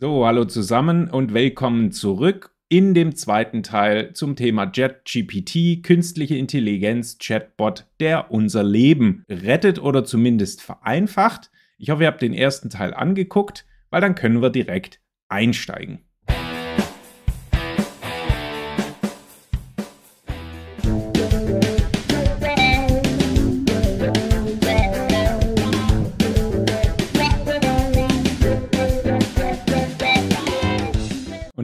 So, hallo zusammen und willkommen zurück in dem zweiten Teil zum Thema JetGPT, künstliche Intelligenz, Chatbot, der unser Leben rettet oder zumindest vereinfacht. Ich hoffe, ihr habt den ersten Teil angeguckt, weil dann können wir direkt einsteigen.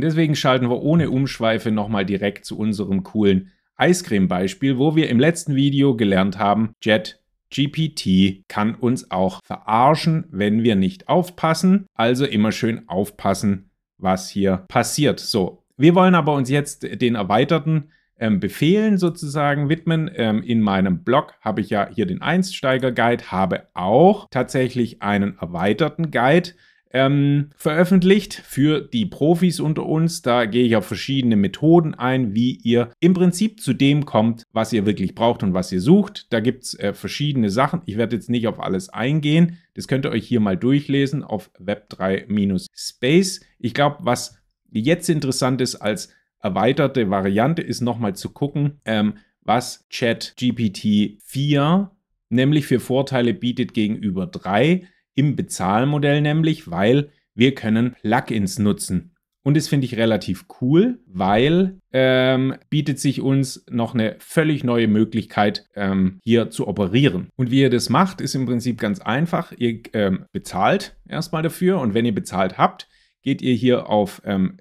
deswegen schalten wir ohne Umschweife nochmal direkt zu unserem coolen Eiscreme-Beispiel, wo wir im letzten Video gelernt haben, Jet GPT kann uns auch verarschen, wenn wir nicht aufpassen. Also immer schön aufpassen, was hier passiert. So, wir wollen aber uns jetzt den erweiterten ähm, Befehlen sozusagen widmen. Ähm, in meinem Blog habe ich ja hier den Einsteiger-Guide, habe auch tatsächlich einen erweiterten Guide ähm, veröffentlicht für die Profis unter uns. Da gehe ich auf verschiedene Methoden ein, wie ihr im Prinzip zu dem kommt, was ihr wirklich braucht und was ihr sucht. Da gibt es äh, verschiedene Sachen. Ich werde jetzt nicht auf alles eingehen. Das könnt ihr euch hier mal durchlesen auf Web3-Space. Ich glaube, was jetzt interessant ist als erweiterte Variante, ist nochmal zu gucken, ähm, was ChatGPT 4 nämlich für Vorteile bietet gegenüber 3 im Bezahlmodell nämlich, weil wir können Plugins nutzen. Und das finde ich relativ cool, weil ähm, bietet sich uns noch eine völlig neue Möglichkeit, ähm, hier zu operieren. Und wie ihr das macht, ist im Prinzip ganz einfach. Ihr ähm, bezahlt erstmal dafür und wenn ihr bezahlt habt, geht ihr hier auf ähm,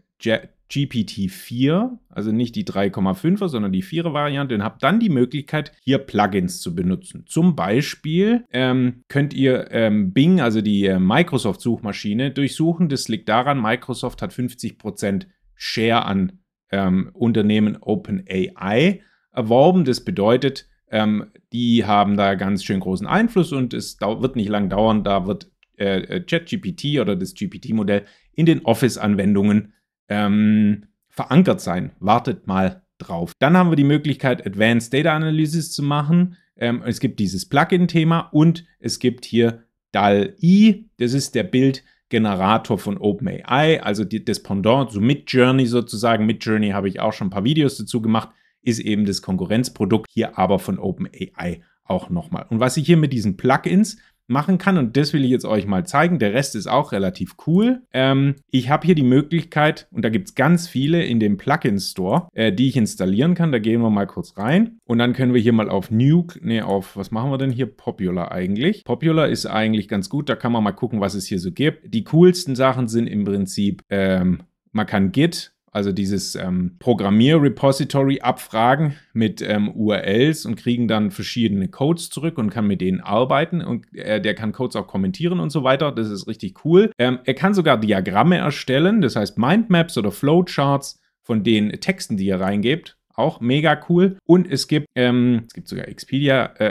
GPT-4, also nicht die 3,5er, sondern die 4er Variante und habt dann die Möglichkeit, hier Plugins zu benutzen. Zum Beispiel ähm, könnt ihr ähm, Bing, also die äh, Microsoft-Suchmaschine, durchsuchen. Das liegt daran, Microsoft hat 50% Share an ähm, Unternehmen OpenAI erworben. Das bedeutet, ähm, die haben da ganz schön großen Einfluss und es wird nicht lang dauern, da wird äh, äh, ChatGPT oder das GPT-Modell in den Office-Anwendungen ähm, verankert sein. Wartet mal drauf. Dann haben wir die Möglichkeit, Advanced Data Analysis zu machen. Ähm, es gibt dieses Plugin-Thema und es gibt hier DAL-I. Das ist der Bildgenerator von OpenAI, also die, das Pendant zu so Midjourney sozusagen. Midjourney habe ich auch schon ein paar Videos dazu gemacht, ist eben das Konkurrenzprodukt, hier aber von OpenAI auch nochmal. Und was ich hier mit diesen Plugins machen kann. Und das will ich jetzt euch mal zeigen. Der Rest ist auch relativ cool. Ähm, ich habe hier die Möglichkeit, und da gibt es ganz viele in dem Plugin Store, äh, die ich installieren kann. Da gehen wir mal kurz rein. Und dann können wir hier mal auf Nuke, ne, auf, was machen wir denn hier? Popular eigentlich. Popular ist eigentlich ganz gut. Da kann man mal gucken, was es hier so gibt. Die coolsten Sachen sind im Prinzip, ähm, man kann Git also dieses ähm, Programmier-Repository abfragen mit ähm, URLs und kriegen dann verschiedene Codes zurück und kann mit denen arbeiten und äh, der kann Codes auch kommentieren und so weiter. Das ist richtig cool. Ähm, er kann sogar Diagramme erstellen, das heißt Mindmaps oder Flowcharts von den Texten, die er reingebt. Auch mega cool. Und es gibt, ähm, es gibt sogar Expedia äh,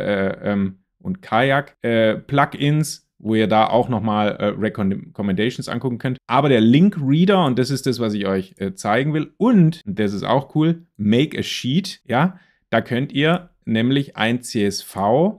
äh, ähm, und Kayak äh, Plugins wo ihr da auch nochmal äh, Recommendations angucken könnt. Aber der Link Reader, und das ist das, was ich euch äh, zeigen will, und, und das ist auch cool, Make a Sheet, ja, da könnt ihr nämlich ein CSV.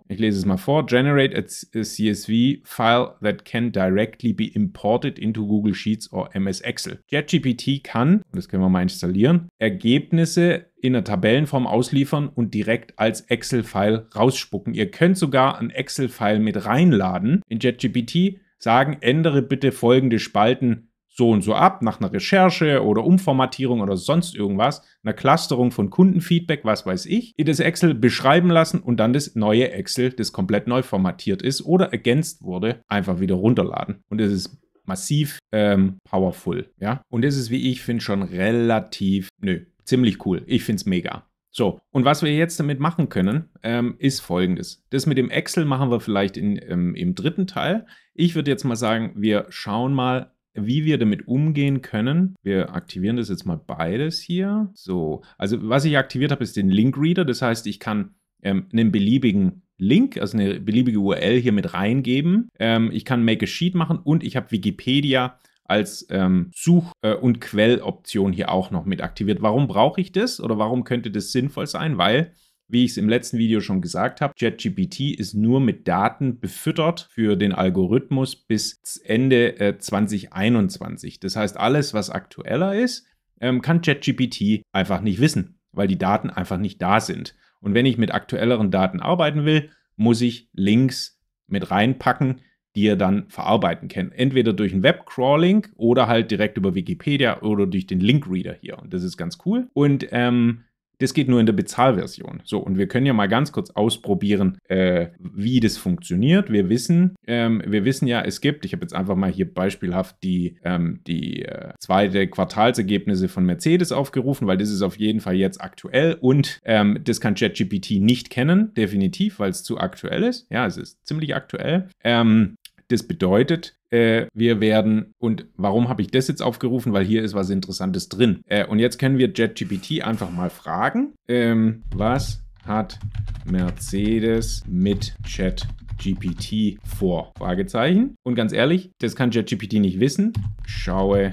Ich lese es mal vor. Generate a CSV file that can directly be imported into Google Sheets or MS Excel. JetGPT kann, das können wir mal installieren, Ergebnisse in der Tabellenform ausliefern und direkt als Excel-File rausspucken. Ihr könnt sogar ein Excel-File mit reinladen in JetGPT, sagen, ändere bitte folgende Spalten so und so ab, nach einer Recherche oder Umformatierung oder sonst irgendwas, einer Clusterung von Kundenfeedback, was weiß ich, in das Excel beschreiben lassen und dann das neue Excel, das komplett neu formatiert ist oder ergänzt wurde, einfach wieder runterladen. Und es ist massiv ähm, powerful, ja. Und es ist, wie ich finde, schon relativ, nö, ziemlich cool. Ich finde es mega. So, und was wir jetzt damit machen können, ähm, ist folgendes. Das mit dem Excel machen wir vielleicht in, ähm, im dritten Teil. Ich würde jetzt mal sagen, wir schauen mal wie wir damit umgehen können. Wir aktivieren das jetzt mal beides hier. So, also was ich aktiviert habe, ist den Link Reader. Das heißt, ich kann ähm, einen beliebigen Link, also eine beliebige URL hier mit reingeben. Ähm, ich kann Make a Sheet machen und ich habe Wikipedia als ähm, Such- äh, und Quelloption hier auch noch mit aktiviert. Warum brauche ich das oder warum könnte das sinnvoll sein? Weil wie ich es im letzten Video schon gesagt habe, ChatGPT ist nur mit Daten befüttert für den Algorithmus bis Ende äh, 2021. Das heißt, alles, was aktueller ist, ähm, kann ChatGPT einfach nicht wissen, weil die Daten einfach nicht da sind. Und wenn ich mit aktuelleren Daten arbeiten will, muss ich Links mit reinpacken, die ihr dann verarbeiten könnt. Entweder durch ein Webcrawling oder halt direkt über Wikipedia oder durch den Linkreader hier. Und das ist ganz cool. Und ähm, das geht nur in der Bezahlversion. So, und wir können ja mal ganz kurz ausprobieren, äh, wie das funktioniert. Wir wissen, ähm, wir wissen ja, es gibt, ich habe jetzt einfach mal hier beispielhaft die, ähm, die äh, zweite Quartalsergebnisse von Mercedes aufgerufen, weil das ist auf jeden Fall jetzt aktuell und ähm, das kann ChatGPT nicht kennen, definitiv, weil es zu aktuell ist. Ja, es ist ziemlich aktuell. Ähm, das bedeutet, äh, wir werden, und warum habe ich das jetzt aufgerufen? Weil hier ist was Interessantes drin. Äh, und jetzt können wir JetGPT einfach mal fragen, ähm, was hat Mercedes mit ChatGPT vor? Fragezeichen. Und ganz ehrlich, das kann JetGPT nicht wissen. Schaue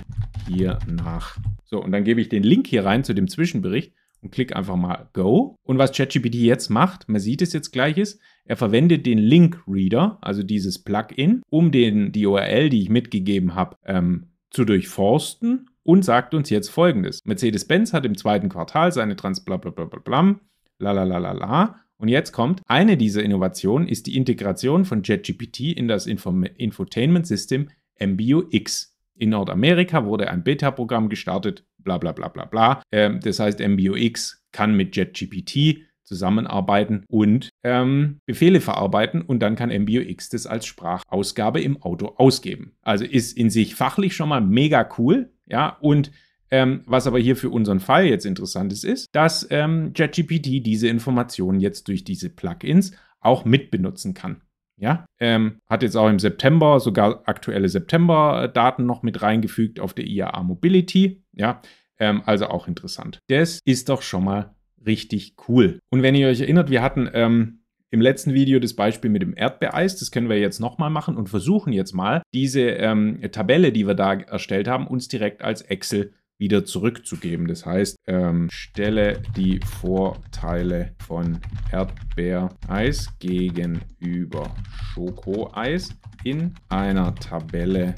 hier nach. So, und dann gebe ich den Link hier rein zu dem Zwischenbericht und klick einfach mal Go. Und was ChatGPT jetzt macht, man sieht es jetzt gleich ist, er verwendet den Link Reader, also dieses Plugin, um den, die URL, die ich mitgegeben habe, ähm, zu durchforsten und sagt uns jetzt folgendes. Mercedes-Benz hat im zweiten Quartal seine Trans bla bla bla bla bla la la la und jetzt kommt, eine dieser Innovationen ist die Integration von JetGPT in das Inform Infotainment System MBUX. In Nordamerika wurde ein Beta-Programm gestartet, bla bla bla bla bla. Ähm, das heißt, MBOX kann mit JetGPT zusammenarbeiten und ähm, Befehle verarbeiten und dann kann MBOX das als Sprachausgabe im Auto ausgeben. Also ist in sich fachlich schon mal mega cool, ja, und ähm, was aber hier für unseren Fall jetzt interessant ist, ist, dass JetGPT ähm, diese Informationen jetzt durch diese Plugins auch mitbenutzen kann. Ja, ähm, hat jetzt auch im September sogar aktuelle September-Daten noch mit reingefügt auf der IAA Mobility. Ja, ähm, also auch interessant. Das ist doch schon mal richtig cool. Und wenn ihr euch erinnert, wir hatten ähm, im letzten Video das Beispiel mit dem Erdbeereis. Das können wir jetzt nochmal machen und versuchen jetzt mal, diese ähm, Tabelle, die wir da erstellt haben, uns direkt als Excel wieder zurückzugeben. Das heißt, ähm, stelle die Vorteile von Erdbeereis gegenüber Schokoeis in einer Tabelle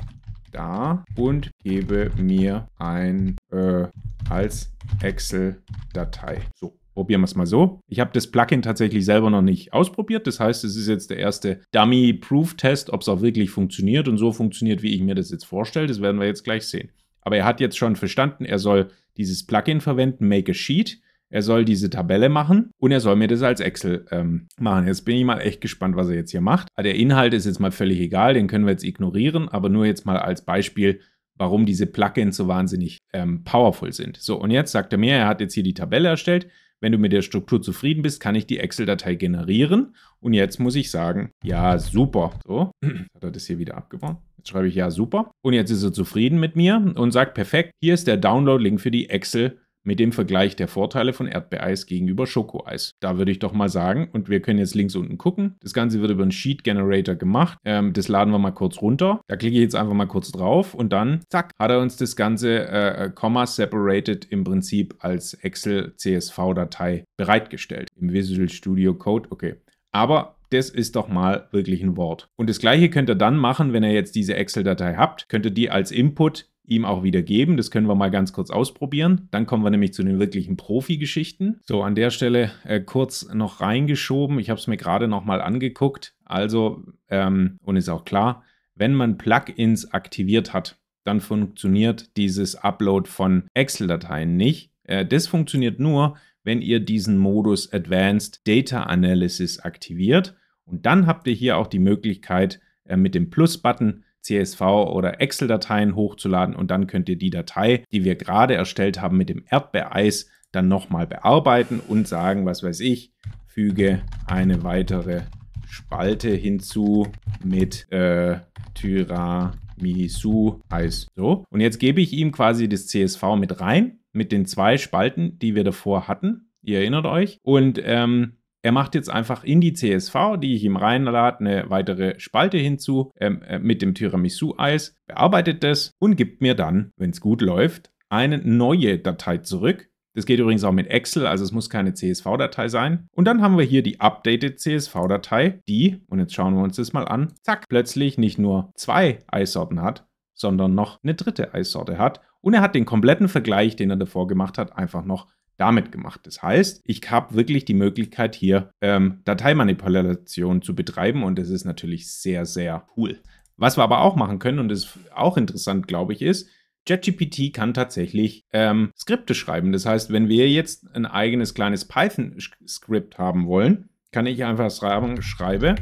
da und gebe mir ein äh, als Excel-Datei. So, probieren wir es mal so. Ich habe das Plugin tatsächlich selber noch nicht ausprobiert. Das heißt, es ist jetzt der erste Dummy-Proof-Test, ob es auch wirklich funktioniert und so funktioniert, wie ich mir das jetzt vorstelle. Das werden wir jetzt gleich sehen. Aber er hat jetzt schon verstanden, er soll dieses Plugin verwenden, Make a Sheet. Er soll diese Tabelle machen und er soll mir das als Excel ähm, machen. Jetzt bin ich mal echt gespannt, was er jetzt hier macht. Der Inhalt ist jetzt mal völlig egal, den können wir jetzt ignorieren, aber nur jetzt mal als Beispiel, warum diese Plugins so wahnsinnig ähm, powerful sind. So, und jetzt sagt er mir, er hat jetzt hier die Tabelle erstellt. Wenn du mit der Struktur zufrieden bist, kann ich die Excel-Datei generieren. Und jetzt muss ich sagen, ja, super. So, hat er das hier wieder abgebaut. Jetzt schreibe ich ja, super. Und jetzt ist er zufrieden mit mir und sagt, perfekt, hier ist der Download-Link für die Excel. datei mit dem Vergleich der Vorteile von Erdbeereis gegenüber Schokoeis. Da würde ich doch mal sagen, und wir können jetzt links unten gucken, das Ganze wird über einen Sheet Generator gemacht. Ähm, das laden wir mal kurz runter. Da klicke ich jetzt einfach mal kurz drauf und dann, zack, hat er uns das Ganze äh, Comma äh, separated im Prinzip als Excel-CSV-Datei bereitgestellt. Im Visual Studio Code, okay. Aber das ist doch mal wirklich ein Wort. Und das gleiche könnt ihr dann machen, wenn ihr jetzt diese Excel-Datei habt, könnt ihr die als Input ihm auch wieder geben. Das können wir mal ganz kurz ausprobieren. Dann kommen wir nämlich zu den wirklichen Profi-Geschichten. So, an der Stelle äh, kurz noch reingeschoben. Ich habe es mir gerade noch mal angeguckt. Also, ähm, und ist auch klar, wenn man Plugins aktiviert hat, dann funktioniert dieses Upload von Excel-Dateien nicht. Äh, das funktioniert nur, wenn ihr diesen Modus Advanced Data Analysis aktiviert. Und dann habt ihr hier auch die Möglichkeit, äh, mit dem Plus-Button CSV oder Excel-Dateien hochzuladen und dann könnt ihr die Datei, die wir gerade erstellt haben mit dem Erdbeereis, dann nochmal bearbeiten und sagen, was weiß ich, füge eine weitere Spalte hinzu mit äh, Tiramisu Eis. So, und jetzt gebe ich ihm quasi das CSV mit rein, mit den zwei Spalten, die wir davor hatten. Ihr erinnert euch. Und ähm, er macht jetzt einfach in die CSV, die ich ihm reinlade, eine weitere Spalte hinzu ähm, äh, mit dem Tiramisu-Eis, bearbeitet das und gibt mir dann, wenn es gut läuft, eine neue Datei zurück. Das geht übrigens auch mit Excel, also es muss keine CSV-Datei sein. Und dann haben wir hier die updated CSV-Datei, die, und jetzt schauen wir uns das mal an, zack, plötzlich nicht nur zwei Eissorten hat, sondern noch eine dritte Eissorte hat. Und er hat den kompletten Vergleich, den er davor gemacht hat, einfach noch damit gemacht. Das heißt, ich habe wirklich die Möglichkeit, hier ähm, Dateimanipulation zu betreiben und das ist natürlich sehr, sehr cool. Was wir aber auch machen können und das ist auch interessant, glaube ich, ist, ChatGPT kann tatsächlich ähm, Skripte schreiben. Das heißt, wenn wir jetzt ein eigenes kleines Python-Skript haben wollen, kann ich einfach sagen, schreibe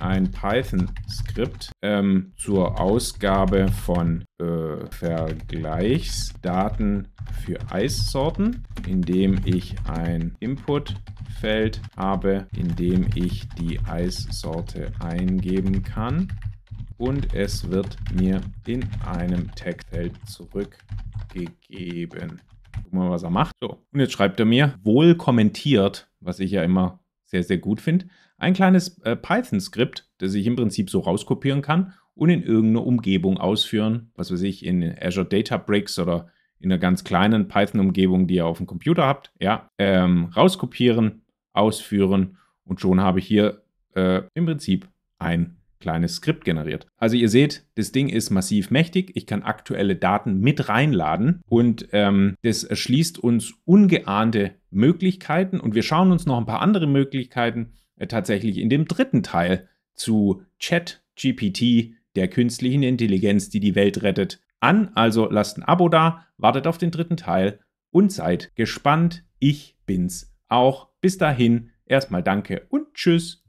ein Python-Skript ähm, zur Ausgabe von äh, Vergleichsdaten für Eissorten, indem ich ein Input-Feld habe, in dem ich die Eissorte eingeben kann und es wird mir in einem Tagfeld zurückgegeben. Guck mal, was er macht. So. Und jetzt schreibt er mir, wohl kommentiert, was ich ja immer sehr, sehr gut finde, ein kleines äh, Python-Skript, das ich im Prinzip so rauskopieren kann und in irgendeine Umgebung ausführen, was weiß ich, in Azure Databricks oder in einer ganz kleinen Python-Umgebung, die ihr auf dem Computer habt, ja, ähm, rauskopieren, ausführen und schon habe ich hier äh, im Prinzip ein kleines Skript generiert. Also ihr seht, das Ding ist massiv mächtig. Ich kann aktuelle Daten mit reinladen und ähm, das erschließt uns ungeahnte Möglichkeiten. Und wir schauen uns noch ein paar andere Möglichkeiten äh, tatsächlich in dem dritten Teil zu Chat GPT, der künstlichen Intelligenz, die die Welt rettet, an. Also lasst ein Abo da, wartet auf den dritten Teil und seid gespannt. Ich bin's auch. Bis dahin, erstmal danke und tschüss.